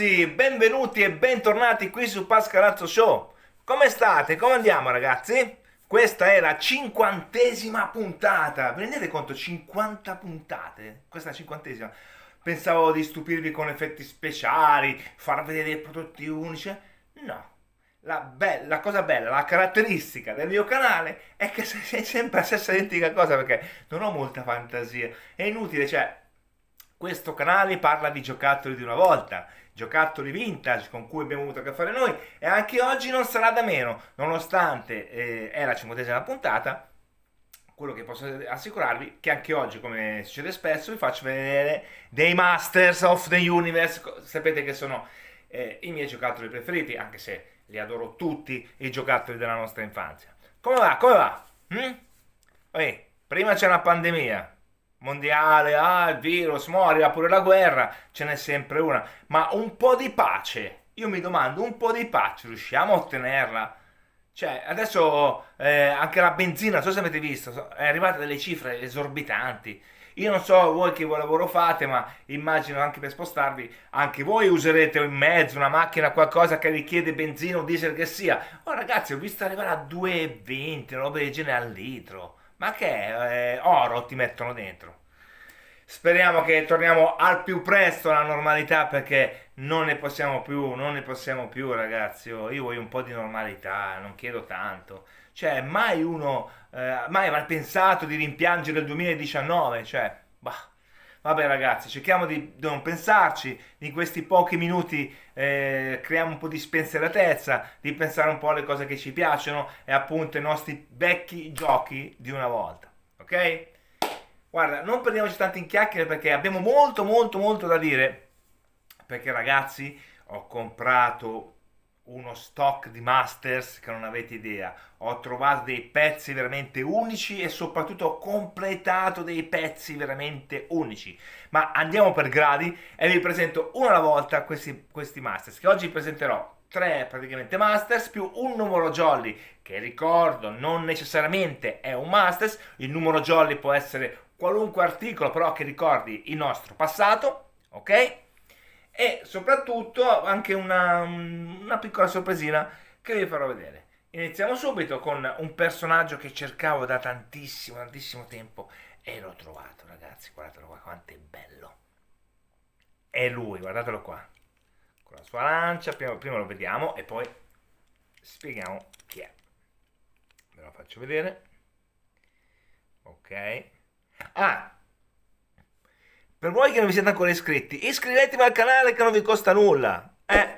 ragazzi, benvenuti e bentornati qui su Pascalazzo Show. Come state? Come andiamo ragazzi? Questa è la cinquantesima puntata. Vi rendete conto? 50 puntate. Questa è la cinquantesima. Pensavo di stupirvi con effetti speciali, far vedere i prodotti unici. No. La, be- la cosa bella, la caratteristica del mio canale è che è sempre la stessa identica cosa perché non ho molta fantasia. È inutile, cioè questo canale parla di giocattoli di una volta, giocattoli vintage con cui abbiamo avuto a che fare noi e anche oggi non sarà da meno, nonostante eh, è la cinquantesima puntata. Quello che posso assicurarvi è che anche oggi, come succede spesso, vi faccio vedere dei Masters of the Universe. Sapete che sono eh, i miei giocattoli preferiti, anche se li adoro tutti i giocattoli della nostra infanzia. Come va? Come va? Hm? Ehi, prima c'era la pandemia, mondiale, ah il virus, morirà pure la guerra, ce n'è sempre una, ma un po' di pace, io mi domando, un po' di pace riusciamo a ottenerla? Cioè, adesso eh, anche la benzina, non so se avete visto, è arrivata delle cifre esorbitanti. Io non so voi che lavoro fate, ma immagino anche per spostarvi, anche voi userete in mezzo una macchina, qualcosa che richiede benzina o diesel che sia. Oh ragazzi, ho visto arrivare a 2,20, roba del genere al litro ma che Eh, oro ti mettono dentro. Speriamo che torniamo al più presto alla normalità perché non ne possiamo più, non ne possiamo più ragazzi. Oh, io, voglio un po' di normalità, non chiedo tanto. Cioè, mai uno, eh, mai avrà pensato di rimpiangere il 2019, cioè, bah Vabbè ragazzi, cerchiamo di, non pensarci, in questi pochi minuti eh, creiamo un po' di spensieratezza, di pensare un po' alle cose che ci piacciono e appunto ai nostri vecchi giochi di una volta, ok? Guarda, non prendiamoci tanto in chiacchiere perché abbiamo molto molto molto da dire, perché ragazzi ho comprato uno stock di masters che non avete idea. Ho trovato dei pezzi veramente unici e soprattutto ho completato dei pezzi veramente unici. Ma andiamo per gradi e vi presento una alla volta questi, questi masters che oggi presenterò. Tre praticamente masters più un numero jolly che ricordo non necessariamente è un masters. Il numero jolly può essere qualunque articolo però che ricordi il nostro passato, ok? e soprattutto anche una, una piccola sorpresina che vi farò vedere. Iniziamo subito con un personaggio che cercavo da tantissimo, tantissimo tempo e l'ho trovato, ragazzi. Guardatelo qua, quanto è bello. È lui, guardatelo qua. Con la sua lancia, prima, prima lo vediamo e poi spieghiamo chi è. Ve lo faccio vedere. Ok. Ah, per voi che non vi siete ancora iscritti, iscrivetevi al canale che non vi costa nulla. Eh,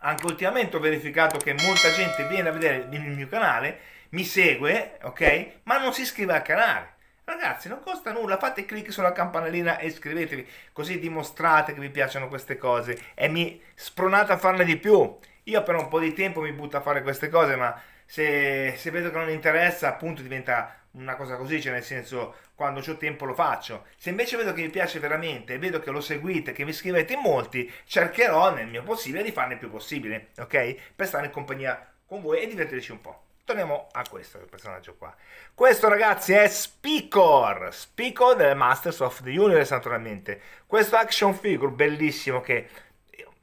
anche ultimamente ho verificato che molta gente viene a vedere il mio canale, mi segue, ok? Ma non si iscrive al canale. Ragazzi, non costa nulla, fate clic sulla campanellina e iscrivetevi, così dimostrate che vi piacciono queste cose e mi spronate a farne di più. Io per un po' di tempo mi butto a fare queste cose, ma se, se vedo che non mi interessa, appunto diventa una cosa così, cioè nel senso quando ho tempo lo faccio. Se invece vedo che vi piace veramente vedo che lo seguite, che vi scrivete in molti, cercherò nel mio possibile di farne il più possibile, ok? Per stare in compagnia con voi e divertirci un po'. Torniamo a questo personaggio qua. Questo ragazzi è Speaker, Speaker del Masters of the Universe naturalmente. Questo action figure bellissimo che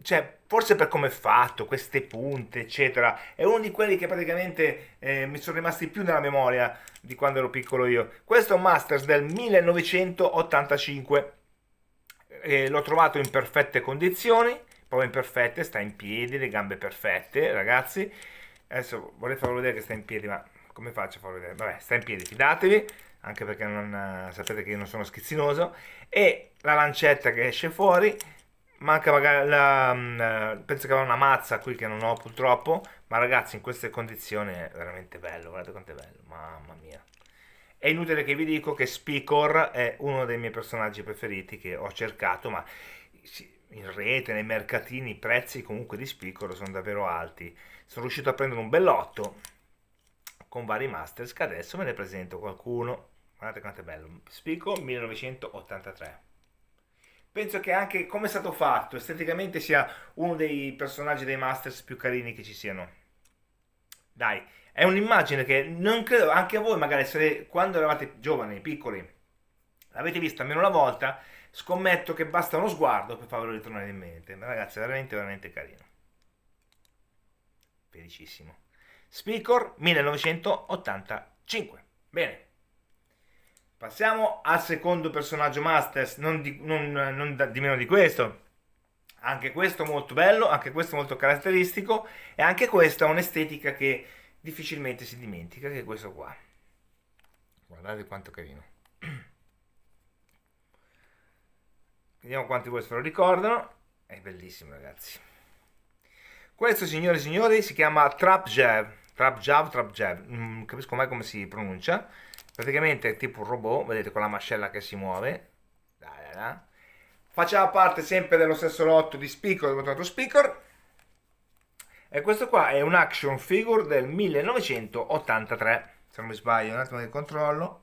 cioè, forse per come è fatto, queste punte, eccetera, è uno di quelli che praticamente eh, mi sono rimasti più nella memoria di quando ero piccolo io. Questo è un Masters del 1985, eh, l'ho trovato in perfette condizioni, proprio in perfette, sta in piedi, le gambe perfette, ragazzi. Adesso vorrei farlo vedere che sta in piedi, ma come faccio a farlo vedere? Vabbè, sta in piedi, fidatevi, anche perché non, eh, sapete che io non sono schizzinoso. E la lancetta che esce fuori manca magari la, mm, eh, penso che aveva una mazza qui che non ho purtroppo ma ragazzi in queste condizioni è veramente bello guardate quanto è bello mamma mia è inutile che vi dico che Speaker è uno dei miei personaggi preferiti che ho cercato ma in rete, nei mercatini, i prezzi comunque di Speaker sono davvero alti sono riuscito a prendere un bellotto con vari masters che adesso ve ne presento qualcuno guardate quanto è bello Spico 1983 penso che anche come è stato fatto esteticamente sia uno dei personaggi dei Masters più carini che ci siano. Dai, è un'immagine che non credo anche a voi, magari se quando eravate giovani, piccoli, l'avete vista almeno una volta, scommetto che basta uno sguardo per farvelo ritornare in mente. Ma ragazzi, è veramente, veramente carino. Felicissimo. Speaker 1985. Bene. Passiamo al secondo personaggio Masters, non, di, non, non da, di meno di questo. Anche questo molto bello, anche questo molto caratteristico e anche questo ha un'estetica che difficilmente si dimentica, che è questo qua. Guardate quanto carino. Vediamo quanti di voi se lo ricordano. È bellissimo ragazzi. Questo signore e signori si chiama Trapjav. Trapjav, Trapjav, non capisco mai come si pronuncia praticamente è tipo un robot, vedete con la mascella che si muove, da, da, da. faceva parte sempre dello stesso lotto di Speaker, del Speaker, e questo qua è un action figure del 1983, se non mi sbaglio, un attimo che controllo,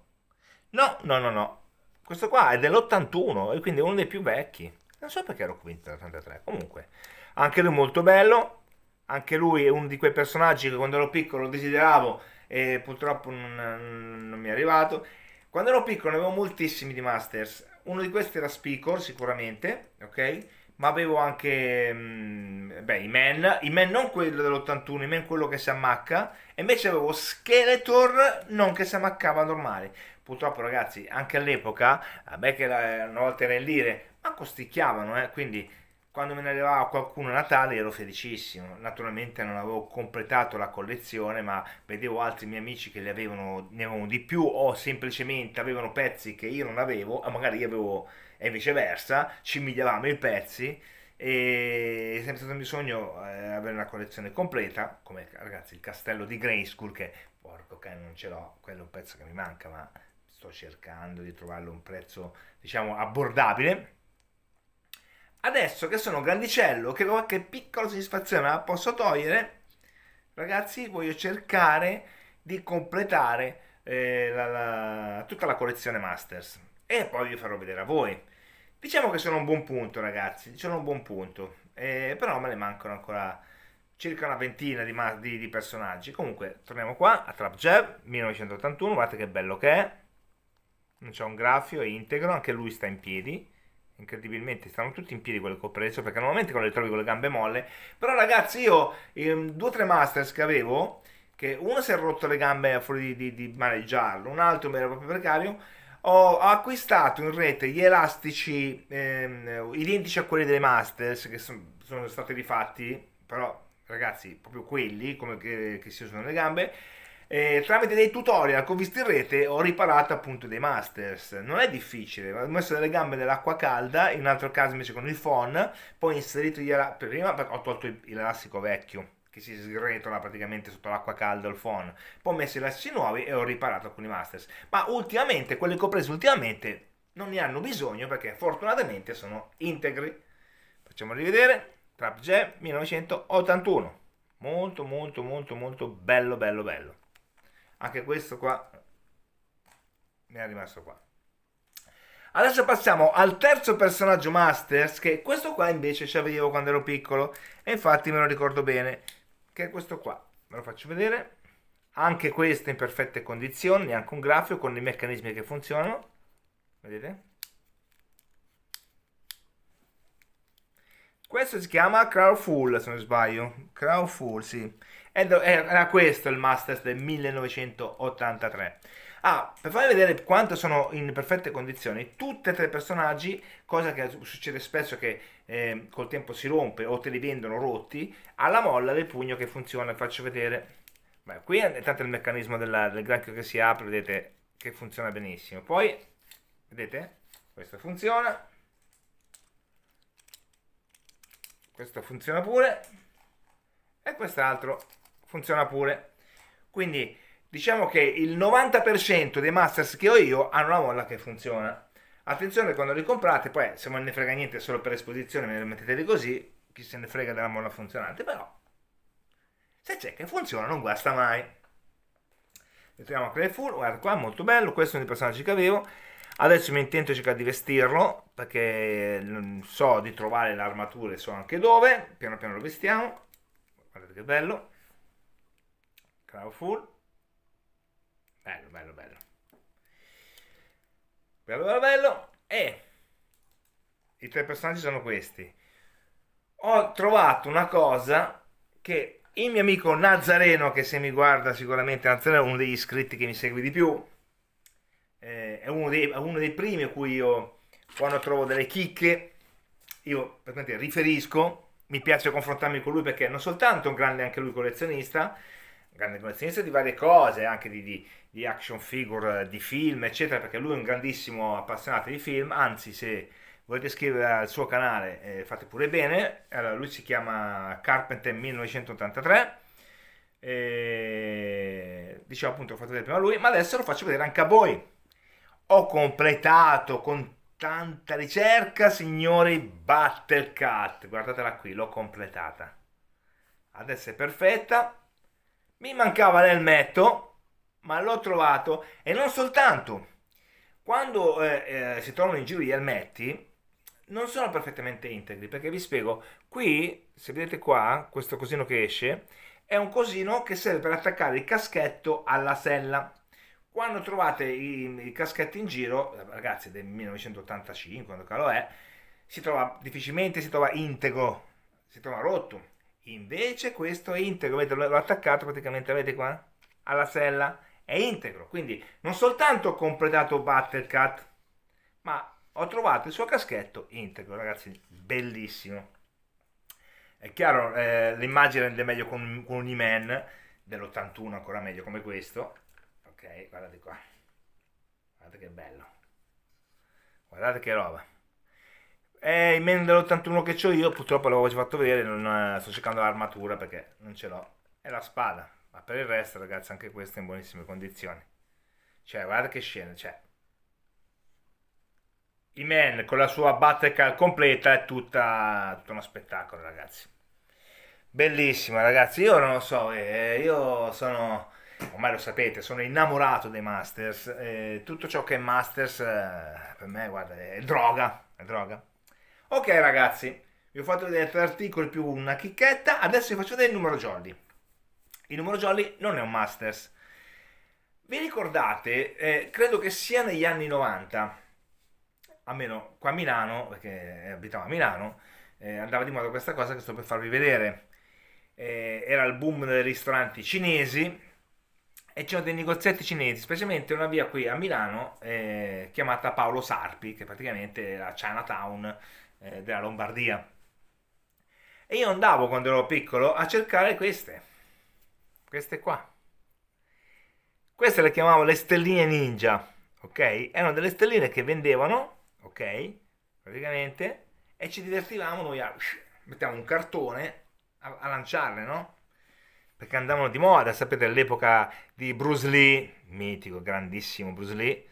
no, no, no, no, questo qua è dell'81 e quindi è uno dei più vecchi, non so perché ero convinto dell'83, comunque, anche lui molto bello, anche lui è uno di quei personaggi che quando ero piccolo desideravo e purtroppo non, non mi è arrivato. Quando ero piccolo ne avevo moltissimi di Masters, uno di questi era Speaker sicuramente, ok? Ma avevo anche, mm, beh, i Man, i Man non quello dell'81, i Man quello che si ammacca, e invece avevo Skeletor non che si ammaccava normale. Purtroppo ragazzi, anche all'epoca, a me che una volta era in lire, ma costicchiavano, eh, quindi quando me ne arrivava qualcuno a Natale ero felicissimo, naturalmente non avevo completato la collezione ma vedevo altri miei amici che avevano, ne avevano di più o semplicemente avevano pezzi che io non avevo, o magari io avevo e viceversa, ci migliavamo i pezzi e è sempre stato il mio sogno eh, avere una collezione completa, come ragazzi il castello di Grayskull che porco che non ce l'ho, quello è un pezzo che mi manca ma sto cercando di trovarlo a un prezzo diciamo abbordabile Adesso che sono grandicello, che qualche piccola soddisfazione la posso togliere, ragazzi, voglio cercare di completare eh, la, la, tutta la collezione Masters e poi vi farò vedere a voi. Diciamo che sono a un buon punto, ragazzi, sono a un buon punto, eh, però me ne mancano ancora circa una ventina di, di, di personaggi. Comunque, torniamo qua a Trap Jab 1981, guardate che bello che è. Non c'è un graffio, è integro, anche lui sta in piedi incredibilmente stanno tutti in piedi quello che ho preso perché normalmente quando le trovi con le gambe molle però ragazzi io ehm, due o tre masters che avevo che uno si è rotto le gambe fuori di, di, di maneggiarlo un altro mi era proprio precario ho acquistato in rete gli elastici ehm, identici a quelli delle masters che son, sono stati rifatti però ragazzi proprio quelli come che, che si usano le gambe eh, tramite dei tutorial che ho visto in rete ho riparato appunto dei masters. Non è difficile, ho messo delle gambe nell'acqua calda, in un altro caso invece con il phon, poi ho inserito gli elastic, prima ho tolto il, elastico vecchio che si sgretola praticamente sotto l'acqua calda il phon, poi ho messo i elastici nuovi e ho riparato alcuni masters. Ma ultimamente, quelli che ho preso ultimamente non ne hanno bisogno perché fortunatamente sono integri. Facciamo rivedere, Trap Jam 1981, molto molto molto molto bello bello bello anche questo qua mi è rimasto qua adesso passiamo al terzo personaggio masters che questo qua invece ce l'avevo quando ero piccolo e infatti me lo ricordo bene che è questo qua ve lo faccio vedere anche questo in perfette condizioni neanche un grafico con i meccanismi che funzionano vedete questo si chiama Crowful se non sbaglio Crowful sì era questo il Masters del 1983. Ah, per farvi vedere quanto sono in perfette condizioni, tutti e tre i personaggi, cosa che succede spesso che eh, col tempo si rompe o te li vendono rotti, alla molla del pugno che funziona, vi faccio vedere. Beh, qui è tanto il meccanismo della, del granchio che si apre, vedete che funziona benissimo. Poi, vedete, questo funziona. Questo funziona pure. E quest'altro funziona pure. Quindi diciamo che il 90% dei masters che ho io hanno una molla che funziona. Attenzione quando li comprate, poi se non ne frega niente solo per esposizione me ne mettete lì così, chi se ne frega della molla funzionante, però se c'è che funziona non guasta mai. anche le full, guarda qua, molto bello, questo è un personaggio che avevo. Adesso mi intento cercare di vestirlo perché so di trovare l'armatura e so anche dove, piano piano lo vestiamo. Guardate che bello. Bravo Full. Bello, bello, bello. Bello, bello, bello. E i tre personaggi sono questi. Ho trovato una cosa che il mio amico Nazareno, che se mi guarda sicuramente Nazareno è uno degli iscritti che mi segue di più, eh, è uno dei, uno dei primi a cui io quando trovo delle chicche io praticamente riferisco mi piace confrontarmi con lui perché non soltanto è un grande anche lui collezionista grande collezionista di varie cose, anche di, di, di, action figure, di film, eccetera, perché lui è un grandissimo appassionato di film, anzi se volete iscrivervi al suo canale eh, fate pure bene, allora, lui si chiama Carpenter 1983, e... dicevo appunto ho fatto vedere prima lui, ma adesso lo faccio vedere anche a voi. Ho completato con tanta ricerca, signori, Battle Cat, guardatela qui, l'ho completata. Adesso è perfetta mi mancava l'elmetto, ma l'ho trovato e non soltanto. Quando eh, eh, si trovano in giro gli elmetti, non sono perfettamente integri, perché vi spiego, qui, se vedete qua, questo cosino che esce, è un cosino che serve per attaccare il caschetto alla sella. Quando trovate i, i caschetti in giro, ragazzi, del 1985, quando calo è, si trova difficilmente, si trova integro, si trova rotto. Invece questo è integro, vedete, l'ho attaccato praticamente, vedete qua? Alla sella, è integro, quindi non soltanto ho completato Battlecat, ma ho trovato il suo caschetto integro, ragazzi, bellissimo. È chiaro, eh, l'immagine rende meglio con, con un Iman dell'81, ancora meglio come questo. Ok, guardate qua. Guardate che bello. Guardate che roba. Eh, in meno dell'81 che ho io, purtroppo l'avevo già fatto vedere, non, eh, sto cercando l'armatura perché non ce l'ho. È la spada. Ma per il resto, ragazzi, anche questa è in buonissime condizioni. Cioè, guarda che scena, cioè. Iman con la sua battlecar completa è tutta, tutto uno spettacolo, ragazzi. Bellissima, ragazzi. Io non lo so, eh, io sono ormai lo sapete, sono innamorato dei Masters. Eh, tutto ciò che è Masters eh, per me, guarda, è droga, è droga. Ok ragazzi, vi ho fatto vedere tre articoli più una chicchetta, adesso vi faccio vedere il numero jolly. Il numero jolly non è un masters. Vi ricordate, eh, credo che sia negli anni 90, almeno qua a Milano, perché abitavo a Milano, eh, andava di moda questa cosa che sto per farvi vedere. Eh, era il boom dei ristoranti cinesi e c'erano dei negozietti cinesi, specialmente una via qui a Milano eh, chiamata Paolo Sarpi, che praticamente era Chinatown eh, della Lombardia. E io andavo quando ero piccolo a cercare queste, queste qua. Queste le chiamavo le stelline ninja, ok? Erano delle stelline che vendevano, ok? Praticamente, e ci divertivamo noi a... Mettiamo un cartone a, a lanciarle, no? Perché andavano di moda, sapete, all'epoca di Bruce Lee, mitico, grandissimo Bruce Lee,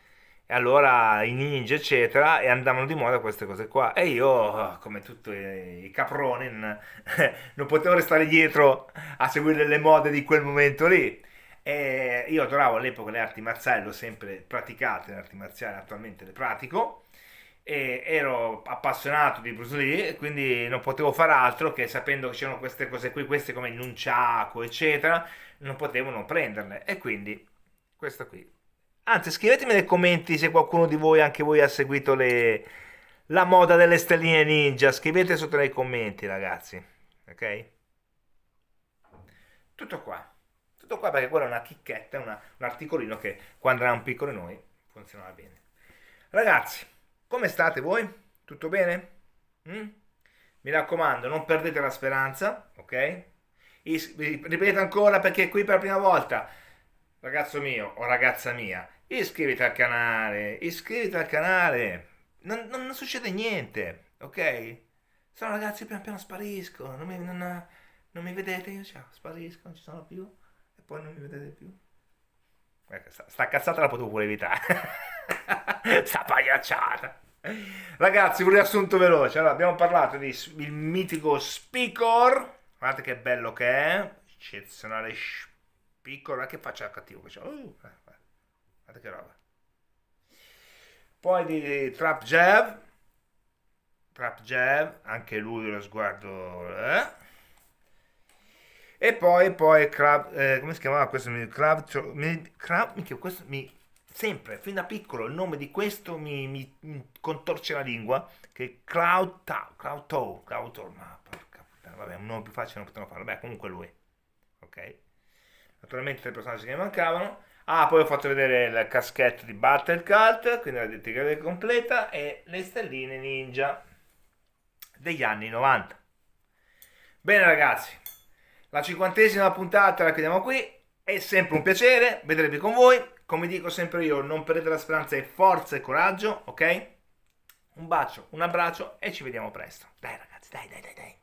e allora i ninja eccetera e andavano di moda queste cose qua e io come tutti i caproni non potevo restare dietro a seguire le mode di quel momento lì e io adoravo all'epoca le arti marziali l'ho sempre praticate le arti marziali attualmente le pratico e ero appassionato di Bruce Lee quindi non potevo fare altro che sapendo che c'erano queste cose qui queste come il nunciaco eccetera non potevo non prenderle e quindi questo qui Anzi, scrivetemi nei commenti se qualcuno di voi, anche voi, ha seguito le... la moda delle stelline ninja. Scrivete sotto nei commenti, ragazzi. Ok? Tutto qua. Tutto qua perché quella è una chicchetta, una... un articolino che quando era un piccolo noi funzionava bene. Ragazzi, come state voi? Tutto bene? Mm? Mi raccomando, non perdete la speranza, ok? Is- ripeto ancora perché qui per la prima volta ragazzo mio o ragazza mia, iscriviti al canale, iscriviti al canale, non, non, non succede niente, ok? Se no ragazzi pian piano sparisco, non mi, non, non mi vedete, io cioè, sparisco, non ci sono più e poi non mi vedete più. Ecco, sta, sta cazzata la potevo pure evitare, sta pagliacciata. Ragazzi, un riassunto veloce. Allora, abbiamo parlato del mitico speaker. Guardate che bello che è. Eccezionale speaker. Ma che faccia cattivo che c'è. Uh, eh. Guarda che roba. Poi di Trap Jab, Trap Jab, anche lui lo sguardo... Eh? E poi, poi, Crab, eh, come si chiamava questo? Crab, mi, Crab, mi, questo mi, sempre, fin da piccolo, il nome di questo mi, mi, mi contorce la lingua, che Cloud Tow, Cloud Tow, ma porca puttana, vabbè, un nome più facile non potevano farlo beh comunque lui, ok? Naturalmente tre personaggi che mancavano, Ah, poi ho fatto vedere il caschetto di Battle Cult, quindi la dedica completa, e le stelline ninja degli anni 90. Bene ragazzi, la cinquantesima puntata la chiudiamo qui, è sempre un piacere vedervi con voi, come dico sempre io, non perdete la speranza e forza e coraggio, ok? Un bacio, un abbraccio e ci vediamo presto. Dai ragazzi, dai, dai, dai, dai.